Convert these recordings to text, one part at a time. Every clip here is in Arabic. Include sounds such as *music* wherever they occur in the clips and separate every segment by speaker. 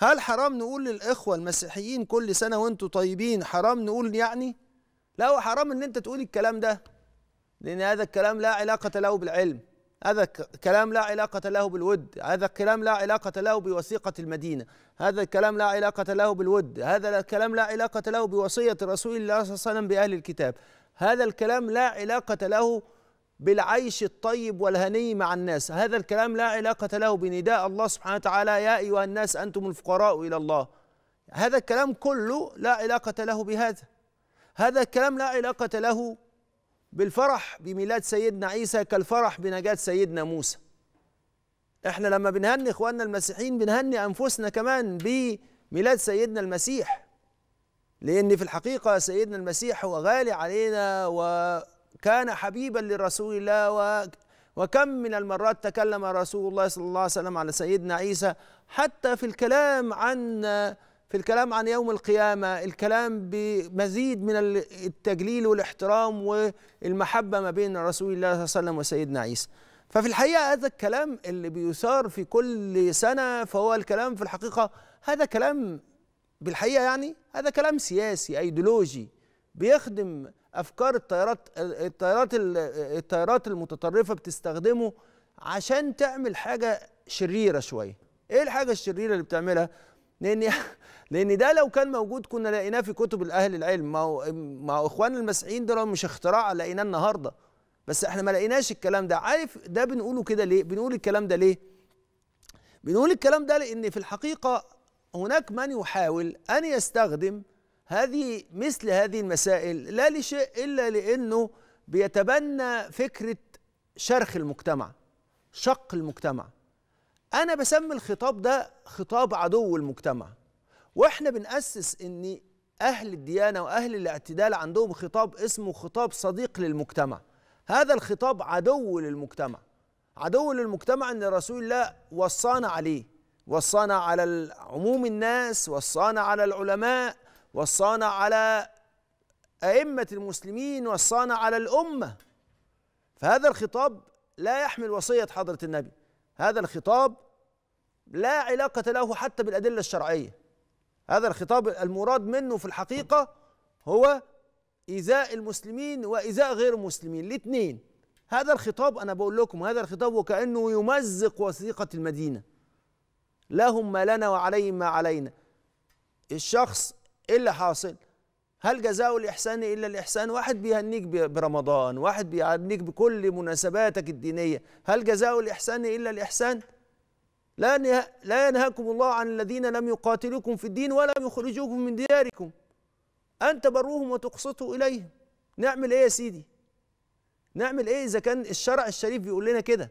Speaker 1: هل حرام نقول للإخوة المسيحيين كل سنة وأنتوا طيبين حرام نقول يعني؟ لا هو حرام إن أنت تقول الكلام ده لأن هذا الكلام لا علاقة له بالعلم هذا الكلام لا علاقة له بالود هذا الكلام لا علاقة له بوثيقة المدينة هذا الكلام لا علاقة له بالود هذا الكلام لا علاقة له بوصية رسول الله صلى الله عليه وسلم بأهل الكتاب هذا الكلام لا علاقة له بالعيش الطيب والهني مع الناس هذا الكلام لا علاقة له بنداء الله سبحانه وتعالى يا أيها الناس أنتم الفقراء إلى الله هذا الكلام كله لا علاقة له بهذا هذا الكلام لا علاقة له بالفرح بميلاد سيدنا عيسى كالفرح بنجاة سيدنا موسى احنا لما بنهني اخواننا المسيحيين بنهني انفسنا كمان بميلاد سيدنا المسيح لان في الحقيقه سيدنا المسيح هو غالي علينا و كان حبيبا لرسول الله و وكم من المرات تكلم رسول الله صلى الله عليه وسلم على سيدنا عيسى حتى في الكلام عن في الكلام عن يوم القيامة الكلام بمزيد من التجليل والاحترام والمحبة ما بين رسول الله صلى الله عليه وسلم وسيدنا عيسى ففي الحقيقة هذا الكلام اللي بيثار في كل سنة فهو الكلام في الحقيقة هذا كلام بالحقيقة يعني هذا كلام سياسي أيديولوجي بيخدم افكار الطيارات الطيارات الطيارات المتطرفه بتستخدمه عشان تعمل حاجه شريره شويه ايه الحاجه الشريره اللي بتعملها لان *laughs* لان ده لو كان موجود كنا لقيناه في كتب الاهل العلم ما هو ما اخوان المسيحيين دول مش اختراع لقيناه النهارده بس احنا ما لقيناش الكلام ده عارف ده بنقوله كده ليه بنقول الكلام ده ليه بنقول الكلام ده لان في الحقيقه هناك من يحاول ان يستخدم هذه مثل هذه المسائل لا لشيء إلا لأنه بيتبنى فكرة شرخ المجتمع شق المجتمع أنا بسمي الخطاب ده خطاب عدو المجتمع وإحنا بنأسس إن أهل الديانة وأهل الاعتدال عندهم خطاب اسمه خطاب صديق للمجتمع هذا الخطاب عدو للمجتمع عدو للمجتمع ان رسول الله وصانا عليه وصانا على عموم الناس وصانا على العلماء وصانا على أئمة المسلمين وصانا على الأمة فهذا الخطاب لا يحمل وصية حضرة النبي هذا الخطاب لا علاقة له حتى بالأدلة الشرعية هذا الخطاب المراد منه في الحقيقة هو إيذاء المسلمين وإيذاء غير المسلمين الاثنين هذا الخطاب أنا بقول لكم هذا الخطاب وكأنه يمزق وثيقة المدينة لهم ما لنا وعليهم ما علينا الشخص ايه اللي حاصل هل جزاء الإحسان إلا الإحسان واحد بيهنيك برمضان واحد بيهنيك بكل مناسباتك الدينية هل جزاء الإحسان إلا الإحسان لا, لا ينهاكم الله عن الذين لم يقاتلوكم في الدين ولم يخرجوكم من دياركم أن تبروهم وتقسطوا إليهم نعمل إيه يا سيدي نعمل إيه إذا كان الشرع الشريف بيقول لنا كده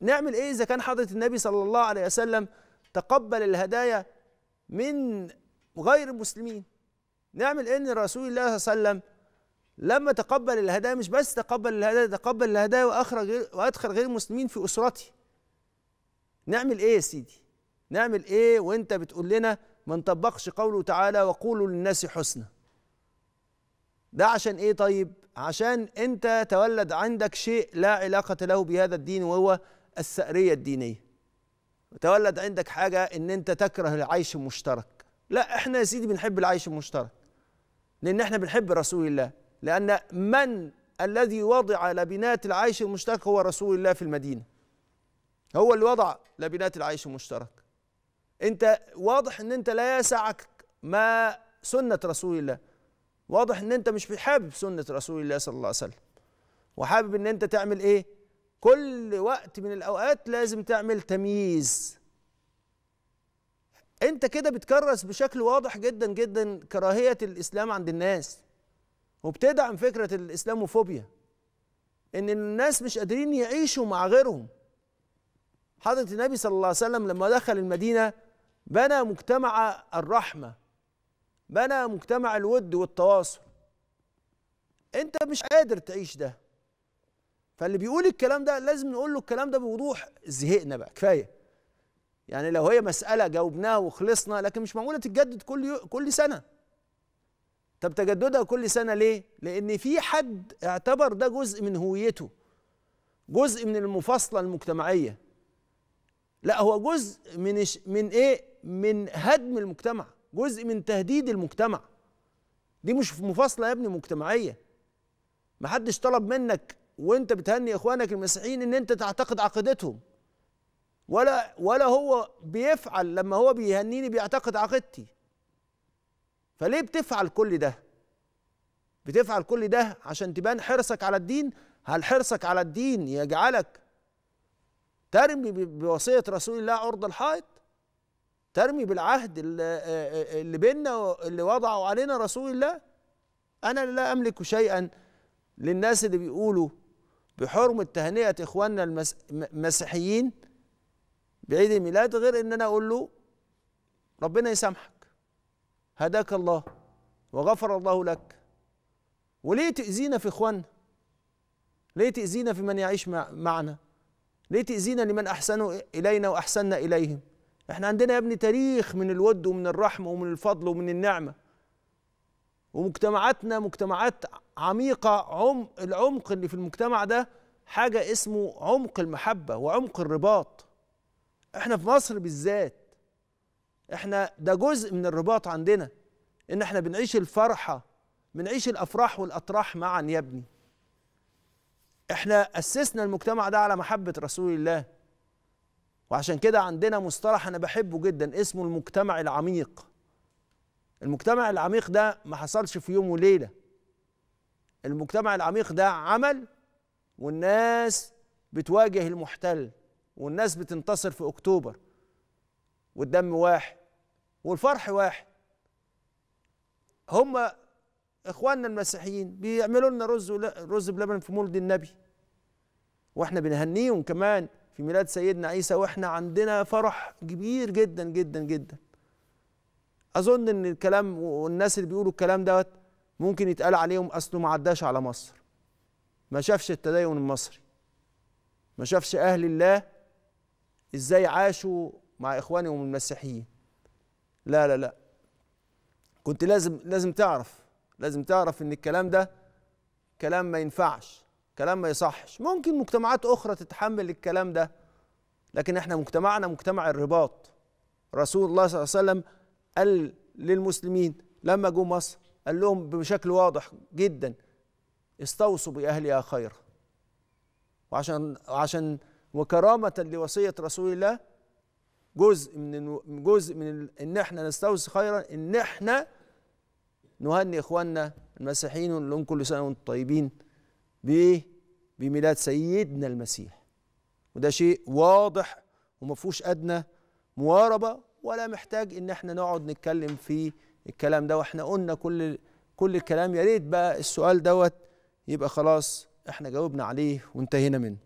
Speaker 1: نعمل إيه إذا كان حضرة النبي صلى الله عليه وسلم تقبل الهدايا من غير المسلمين نعمل ان رسول الله صلى الله عليه وسلم لما تقبل الهدايا مش بس تقبل الهدايا تقبل الهدايا واخرج وادخل غير المسلمين في اسرتي نعمل ايه يا سيدي نعمل ايه وانت بتقول لنا ما نطبقش قوله تعالى وقولوا للناس حسنى ده عشان ايه طيب عشان انت تولد عندك شيء لا علاقة له بهذا الدين وهو السأرية الدينية وتولد عندك حاجة ان انت تكره العيش المشترك لا احنا يا سيدي بنحب العيش المشترك لان احنا بنحب رسول الله لان من الذي وضع لبنات العيش المشترك هو رسول الله في المدينه هو اللي وضع لبنات العيش المشترك انت واضح ان انت لا يسعك ما سنه رسول الله واضح ان انت مش حابب سنه رسول الله صلى الله عليه وسلم وحابب ان انت تعمل ايه كل وقت من الاوقات لازم تعمل تمييز انت كده بتكرس بشكل واضح جدا جدا كراهيه الاسلام عند الناس وبتدعم فكره الاسلاموفوبيا ان الناس مش قادرين يعيشوا مع غيرهم حضره النبي صلى الله عليه وسلم لما دخل المدينه بنى مجتمع الرحمه بنى مجتمع الود والتواصل انت مش قادر تعيش ده فاللي بيقول الكلام ده لازم نقول له الكلام ده بوضوح زهقنا بقى كفايه يعني لو هي مسألة جاوبناها وخلصنا لكن مش معقولة تتجدد كل كل سنة طب تجددها كل سنة ليه؟ لأن في حد اعتبر ده جزء من هويته جزء من المفاصلة المجتمعية لا هو جزء من من ايه؟ من هدم المجتمع جزء من تهديد المجتمع دي مش مفاصلة يا ابني مجتمعية محدش طلب منك وانت بتهني اخوانك المسيحيين ان انت تعتقد عقيدتهم ولا ولا هو بيفعل لما هو بيهنيني بيعتقد عقيدتي فليه بتفعل كل ده بتفعل كل ده عشان تبان حرصك على الدين هل حرصك على الدين يجعلك ترمي بوصية رسول الله عرض الحائط ترمي بالعهد اللي بيننا اللي وضعه علينا رسول الله أنا لا أملك شيئا للناس اللي بيقولوا بحرمة تهنئة إخواننا المسيحيين بعيد الميلاد غير ان انا اقول له ربنا يسامحك هداك الله وغفر الله لك وليه تأذينا في اخواننا ليه تأذينا في من يعيش معنا ليه تأذينا لمن أحسنوا إلينا وأحسننا إليهم احنا عندنا يا ابني تاريخ من الود ومن الرحمة ومن الفضل ومن النعمة ومجتمعاتنا مجتمعات عميقة عم العمق اللي في المجتمع ده حاجة اسمه عمق المحبة وعمق الرباط احنا في مصر بالذات احنا ده جزء من الرباط عندنا ان احنا بنعيش الفرحه بنعيش الافراح والاطراح معا يا ابني احنا اسسنا المجتمع ده على محبه رسول الله وعشان كده عندنا مصطلح انا بحبه جدا اسمه المجتمع العميق المجتمع العميق ده ما حصلش في يوم وليله المجتمع العميق ده عمل والناس بتواجه المحتل والناس بتنتصر في أكتوبر والدم واحد والفرح واحد هم إخواننا المسيحيين بيعملوا لنا رز رز بلبن في مولد النبي واحنا بنهنيهم كمان في ميلاد سيدنا عيسى واحنا عندنا فرح كبير جدا جدا جدا اظن ان الكلام والناس اللي بيقولوا الكلام دوت ممكن يتقال عليهم اصله ما عداش على مصر ما شافش التدين المصري ما شافش اهل الله ازاي عاشوا مع اخوانهم المسيحيين لا لا لا كنت لازم لازم تعرف لازم تعرف ان الكلام ده كلام ما ينفعش كلام ما يصحش ممكن مجتمعات اخرى تتحمل الكلام ده لكن احنا مجتمعنا مجتمع الرباط رسول الله صلى الله عليه وسلم قال للمسلمين لما جوا مصر قال لهم بشكل واضح جدا استوصوا باهلها خيرا وعشان عشان وكرامة لوصية رسول الله جزء من جزء من ان احنا نستوصي خيرا ان احنا نهني اخواننا المسيحيين ونقول لهم كل سنه وانتم طيبين بايه؟ بميلاد سيدنا المسيح وده شيء واضح وما فيهوش ادنى مواربه ولا محتاج ان احنا نقعد نتكلم في الكلام ده واحنا قلنا كل كل الكلام يا ريت بقى السؤال دوت يبقى خلاص احنا جاوبنا عليه وانتهينا منه